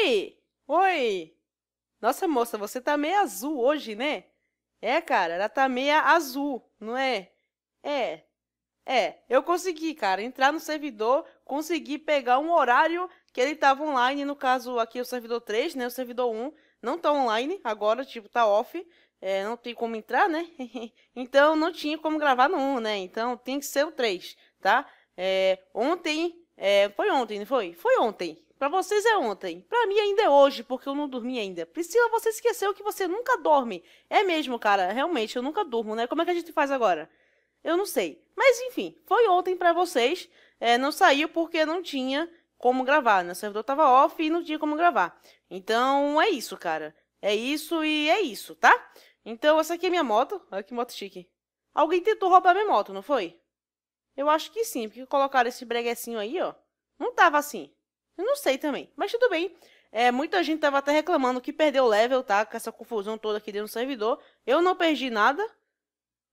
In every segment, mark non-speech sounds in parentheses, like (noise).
Oi! Oi! Nossa, moça, você tá meio azul hoje, né? É, cara, ela tá meia azul, não é? É. É, eu consegui, cara, entrar no servidor, consegui pegar um horário que ele tava online, no caso aqui é o servidor 3, né? O servidor 1 não tá online agora, tipo, tá off. É, não tem como entrar, né? (laughs) então não tinha como gravar no 1, né? Então tem que ser o 3, tá? É, ontem. É, foi ontem, não foi? Foi ontem para vocês é ontem. Para mim ainda é hoje, porque eu não dormi ainda. Priscila, você esqueceu que você nunca dorme. É mesmo, cara. Realmente, eu nunca durmo, né? Como é que a gente faz agora? Eu não sei. Mas enfim, foi ontem para vocês. É, não saiu porque não tinha como gravar, né? O servidor tava off e não tinha como gravar. Então é isso, cara. É isso e é isso, tá? Então essa aqui é minha moto. Olha que moto chique. Alguém tentou roubar minha moto, não foi? Eu acho que sim, porque colocaram esse breguecinho aí, ó. Não tava assim. Eu não sei também, mas tudo bem. É, muita gente tava até reclamando que perdeu o level, tá? Com essa confusão toda aqui dentro do servidor. Eu não perdi nada.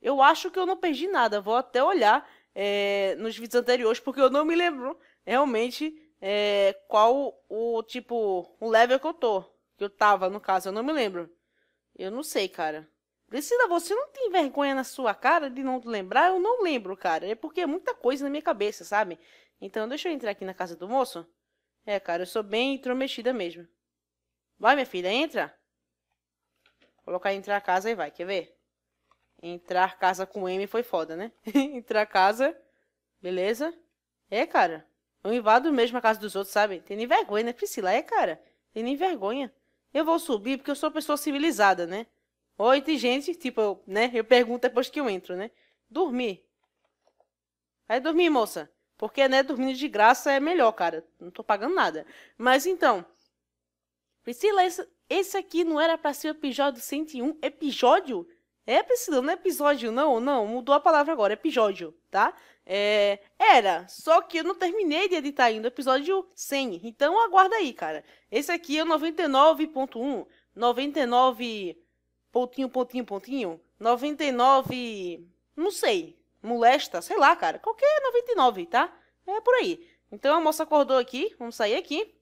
Eu acho que eu não perdi nada. Vou até olhar é, nos vídeos anteriores, porque eu não me lembro realmente é, qual o tipo, o level que eu tô. Que eu tava, no caso, eu não me lembro. Eu não sei, cara. Priscila, você não tem vergonha na sua cara de não lembrar? Eu não lembro, cara. É porque é muita coisa na minha cabeça, sabe? Então, deixa eu entrar aqui na casa do moço. É, cara, eu sou bem intrometida mesmo. Vai, minha filha, entra. Vou colocar entrar casa e vai, quer ver? Entrar casa com M foi foda, né? (laughs) entrar casa, beleza? É, cara, eu invado mesmo a casa dos outros, sabe? Tem nem vergonha, né, Priscila? É, cara, tem nem vergonha. Eu vou subir porque eu sou pessoa civilizada, né? tem gente, tipo, eu, né? Eu pergunto depois que eu entro, né? Dormir. Vai dormir, moça. Porque, né, dormindo de graça é melhor, cara. Não tô pagando nada. Mas então. Priscila, esse, esse aqui não era para ser o episódio 101? Episódio? É, Priscila, não é episódio, não, não. Mudou a palavra agora, episódio, tá? É, era, só que eu não terminei de editar ainda o episódio 100. Então aguarda aí, cara. Esse aqui é o 99.1, 99 pontinho, pontinho, pontinho, 99, não sei molesta, sei lá, cara. Qualquer 99, tá? É por aí. Então a moça acordou aqui, vamos sair aqui.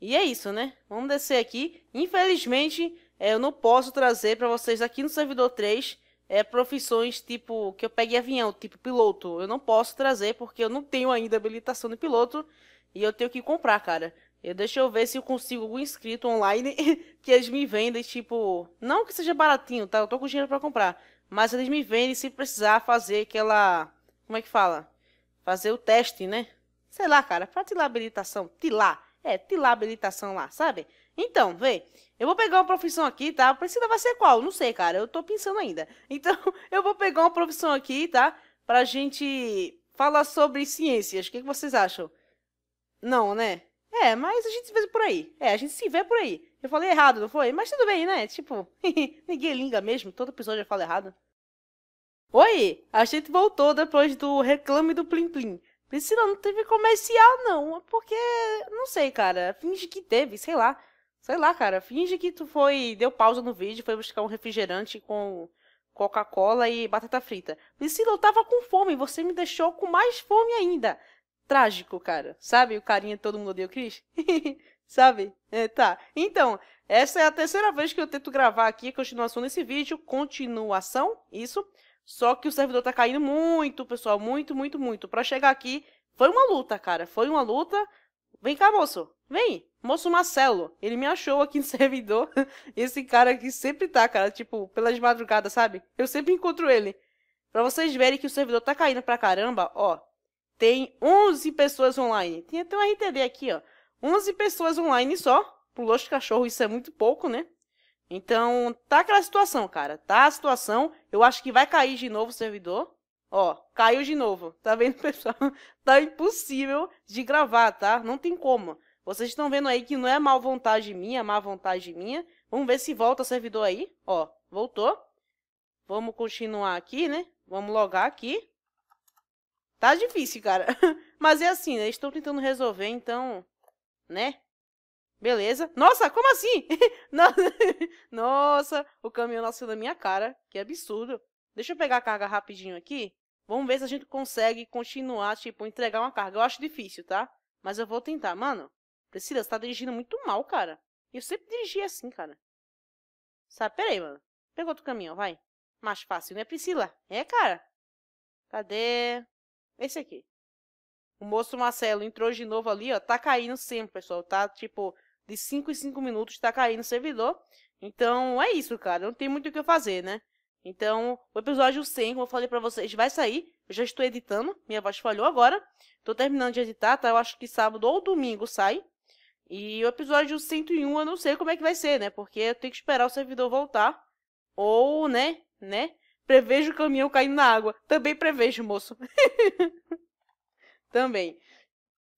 E é isso, né? Vamos descer aqui. Infelizmente, é, eu não posso trazer para vocês aqui no servidor 3 é, profissões tipo que eu peguei avião, tipo piloto. Eu não posso trazer porque eu não tenho ainda habilitação de piloto e eu tenho que comprar, cara. Eu, deixa eu ver se eu consigo algum inscrito online (laughs) que eles me vendem, tipo, não que seja baratinho, tá? Eu tô com dinheiro para comprar, mas eles me vendem se precisar fazer aquela. Como é que fala? Fazer o teste, né? Sei lá, cara, pra tirar a habilitação. Tirar. É, tirar a habilitação lá, sabe? Então, vê. Eu vou pegar uma profissão aqui, tá? Precisa vai ser qual? Não sei, cara. Eu tô pensando ainda. (laughs) Então, eu vou pegar uma profissão aqui, tá? Pra gente falar sobre ciências. O que, que vocês acham? Não, né? É, mas a gente se vê por aí. É, a gente se vê por aí. Eu falei errado, não foi? Mas tudo bem, né? Tipo, (laughs) ninguém liga mesmo, todo episódio eu falo errado. Oi, a gente voltou depois do reclame do Plim Plim. Priscila, não teve comercial não, porque, não sei, cara, finge que teve, sei lá. Sei lá, cara, finge que tu foi, deu pausa no vídeo, foi buscar um refrigerante com Coca-Cola e batata frita. Priscila, eu tava com fome, você me deixou com mais fome ainda. Trágico, cara. Sabe o carinha todo mundo odeia o Cris? (laughs) sabe? É, tá. Então, essa é a terceira vez que eu tento gravar aqui a continuação desse vídeo. Continuação, isso. Só que o servidor tá caindo muito, pessoal. Muito, muito, muito. Pra chegar aqui, foi uma luta, cara. Foi uma luta. Vem cá, moço. Vem. Moço Marcelo. Ele me achou aqui no (laughs) servidor. Esse cara aqui sempre tá, cara. Tipo, pelas madrugadas, sabe? Eu sempre encontro ele. Pra vocês verem que o servidor tá caindo pra caramba, ó. Tem 11 pessoas online. Tem até um RTD aqui, ó. 11 pessoas online só. Pro Lost Cachorro isso é muito pouco, né? Então, tá aquela situação, cara. Tá a situação. Eu acho que vai cair de novo o servidor. Ó, caiu de novo. Tá vendo, (laughs) pessoal? tá impossível de gravar, tá? Não tem como. Vocês estão vendo aí que não é má vontade minha, é má vontade minha. Vamos ver se volta o servidor aí. Ó, voltou. Vamos continuar aqui, né? Vamos logar aqui. Tá difícil, cara. (laughs) Mas é assim, né? Estou tentando resolver, então né? Beleza. Nossa, como assim? (laughs) Nossa, o caminhão nasceu na minha cara. Que absurdo. Deixa eu pegar a carga rapidinho aqui. Vamos ver se a gente consegue continuar, tipo, entregar uma carga. Eu acho difícil, tá? Mas eu vou tentar. Mano, Priscila, você tá dirigindo muito mal, cara. Eu sempre dirigi assim, cara. Sabe? Peraí, mano. Pega outro caminhão, vai. Mais fácil, né, Priscila? É, cara. Cadê? Esse aqui. O moço Marcelo entrou de novo ali, ó. Tá caindo sempre, pessoal. Tá, tipo, de 5 em 5 minutos tá caindo o servidor. Então, é isso, cara. Não tem muito o que fazer, né? Então, o episódio 100, como eu falei pra vocês, vai sair. Eu já estou editando. Minha voz falhou agora. Tô terminando de editar, tá? Eu acho que sábado ou domingo sai. E o episódio 101 eu não sei como é que vai ser, né? Porque eu tenho que esperar o servidor voltar. Ou, né? Né? Prevejo o caminhão caindo na água. Também prevejo, moço. (laughs) também.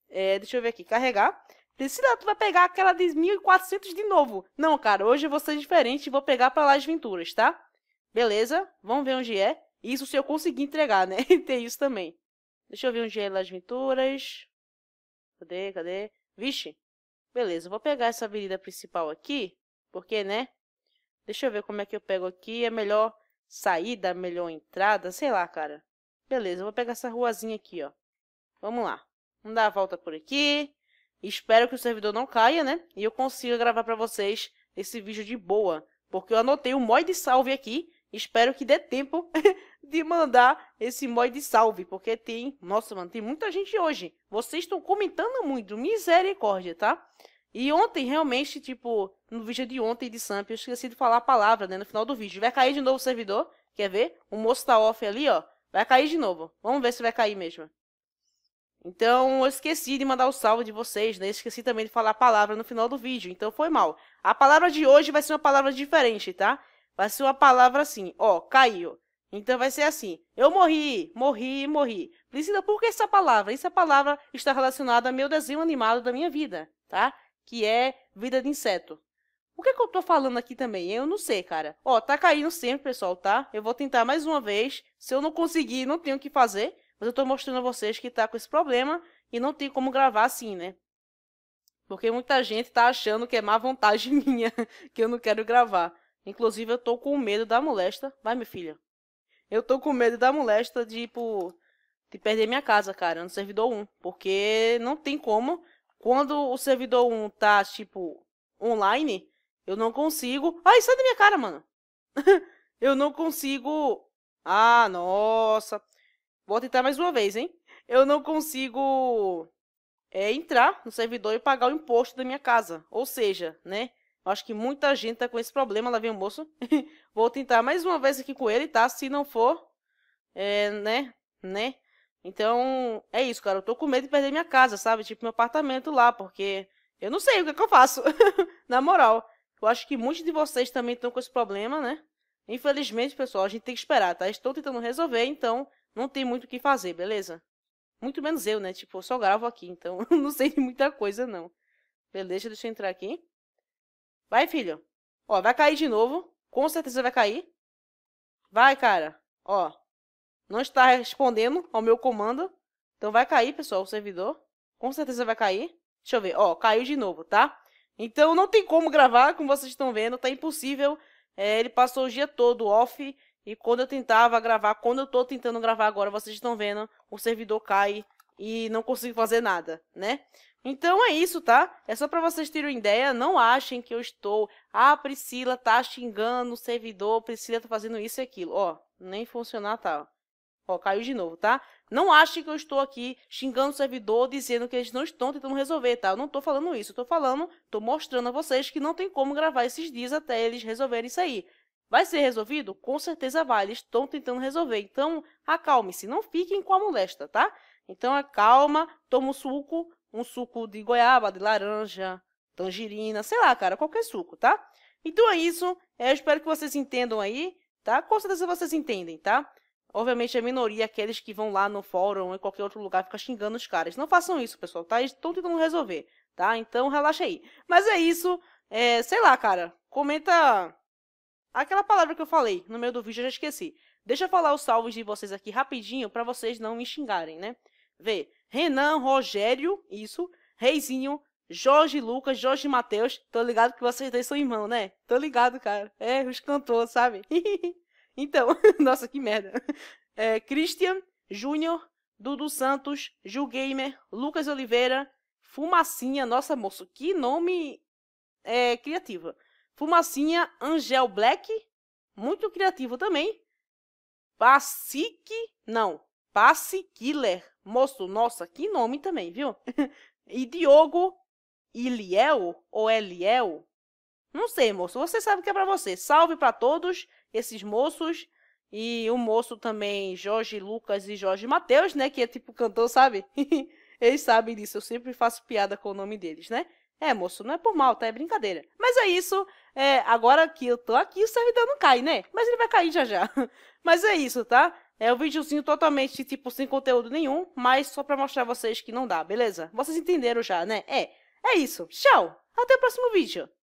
É, deixa eu ver aqui, carregar. Priscila, tu vai pegar aquela de 1400 de novo. Não, cara, hoje eu vou ser diferente e vou pegar para as Venturas, tá? Beleza, vamos ver onde é. Isso se eu conseguir entregar, né? (laughs) Tem isso também. Deixa eu ver onde é as Venturas. Cadê, cadê? Vixe. Beleza, vou pegar essa avenida principal aqui. Porque, né? Deixa eu ver como é que eu pego aqui. É melhor saída, melhor entrada, sei lá, cara. Beleza, vou pegar essa ruazinha aqui, ó. Vamos lá. Vamos dar a volta por aqui. Espero que o servidor não caia, né? E eu consiga gravar para vocês esse vídeo de boa. Porque eu anotei o mod de salve aqui. Espero que dê tempo (laughs) de mandar esse mod de salve. Porque tem... Nossa, mano, tem muita gente hoje. Vocês estão comentando muito. Misericórdia, tá? E ontem, realmente, tipo... No vídeo de ontem de Samp, eu esqueci de falar a palavra, né? No final do vídeo. Vai cair de novo o servidor. Quer ver? O moço tá off ali, ó. Vai cair de novo. Vamos ver se vai cair mesmo. Então, eu esqueci de mandar o salve de vocês, né? Esqueci também de falar a palavra no final do vídeo, então foi mal. A palavra de hoje vai ser uma palavra diferente, tá? Vai ser uma palavra assim, ó, caiu. Então vai ser assim, eu morri, morri, morri. Priscila, por que essa palavra? Essa palavra está relacionada ao meu desenho animado da minha vida, tá? Que é Vida de Inseto. O que, é que eu tô falando aqui também? Eu não sei, cara. Ó, tá caindo sempre, pessoal, tá? Eu vou tentar mais uma vez. Se eu não conseguir, não tenho o que fazer. Mas eu tô mostrando a vocês que tá com esse problema e não tem como gravar assim, né? Porque muita gente tá achando que é má vontade (laughs) minha, que eu não quero gravar. Inclusive, eu tô com medo da molesta. Vai, minha filha. Eu tô com medo da molesta de, tipo, de perder minha casa, cara, no servidor 1. Porque não tem como. Quando o servidor 1 tá, tipo, online, eu não consigo. Ai, sai da minha cara, mano. (laughs) eu não consigo. Ah, nossa. Vou tentar mais uma vez, hein? Eu não consigo é, entrar no servidor e pagar o imposto da minha casa. Ou seja, né? Acho que muita gente tá com esse problema. Lá vem o moço. (laughs) Vou tentar mais uma vez aqui com ele, tá? Se não for, é, né? Né? Então, é isso, cara. Eu tô com medo de perder minha casa, sabe? Tipo, meu apartamento lá, porque eu não sei o que, é que eu faço. (laughs) Na moral, eu acho que muitos de vocês também estão com esse problema, né? Infelizmente, pessoal, a gente tem que esperar, tá? Estou tentando resolver, então não tem muito o que fazer, beleza? Muito menos eu, né? Tipo, eu só gravo aqui, então (laughs) não sei de muita coisa, não. Beleza, deixa eu entrar aqui. Vai, filho. Ó, vai cair de novo. Com certeza vai cair. Vai, cara. Ó, não está respondendo ao meu comando. Então vai cair, pessoal, o servidor. Com certeza vai cair. Deixa eu ver. Ó, caiu de novo, tá? Então não tem como gravar, como vocês estão vendo. Tá impossível. É, ele passou o dia todo off e quando eu tentava gravar, quando eu tô tentando gravar agora, vocês estão vendo, o servidor cai e não consigo fazer nada, né? Então é isso, tá? É só para vocês terem uma ideia, não achem que eu estou, ah, Priscila tá xingando o servidor, Priscila tá fazendo isso e aquilo. Ó, nem funcionar tá. Ó, caiu de novo, tá? Não achem que eu estou aqui xingando o servidor, dizendo que eles não estão tentando resolver, tá? Eu não tô falando isso, eu tô falando, tô mostrando a vocês que não tem como gravar esses dias até eles resolverem isso aí. Vai ser resolvido? Com certeza vai. Eles estão tentando resolver. Então, acalme-se. Não fiquem com a molesta, tá? Então, acalma. Toma um suco. Um suco de goiaba, de laranja, tangerina, sei lá, cara. Qualquer suco, tá? Então é isso. É, eu espero que vocês entendam aí, tá? Com certeza vocês entendem, tá? Obviamente, a minoria, aqueles que vão lá no fórum ou em qualquer outro lugar, fica xingando os caras. Não façam isso, pessoal, tá? Eles estão tentando resolver, tá? Então, relaxa aí. Mas é isso. É, sei lá, cara. Comenta Aquela palavra que eu falei no meio do vídeo eu já esqueci. Deixa eu falar os salvos de vocês aqui rapidinho para vocês não me xingarem, né? Vê, Renan, Rogério, isso, Reizinho, Jorge Lucas, Jorge Matheus. Tô ligado que vocês dois são irmão né? Tô ligado, cara. É, os cantores, sabe? (laughs) então, (laughs) nossa, que merda. É, Christian, Júnior, Dudu Santos, Gil Gamer, Lucas Oliveira, Fumacinha. Nossa, moço, que nome é, criativo. Fumacinha, Angel Black, muito criativo também. Passique, não, Passe Killer, moço, nossa, que nome também, viu? (laughs) e Diogo Iliel ou Eliel, não sei, moço, você sabe que é para você. Salve para todos esses moços e o moço também Jorge Lucas e Jorge Mateus, né, que é tipo cantor, sabe? (laughs) Eles sabem disso, eu sempre faço piada com o nome deles, né? É, moço, não é por mal, tá? É brincadeira. Mas é isso. É, agora que eu tô aqui, o servidor não cai, né? Mas ele vai cair já já. (laughs) mas é isso, tá? É um videozinho totalmente, tipo, sem conteúdo nenhum, mas só pra mostrar a vocês que não dá, beleza? Vocês entenderam já, né? É. É isso. Tchau. Até o próximo vídeo.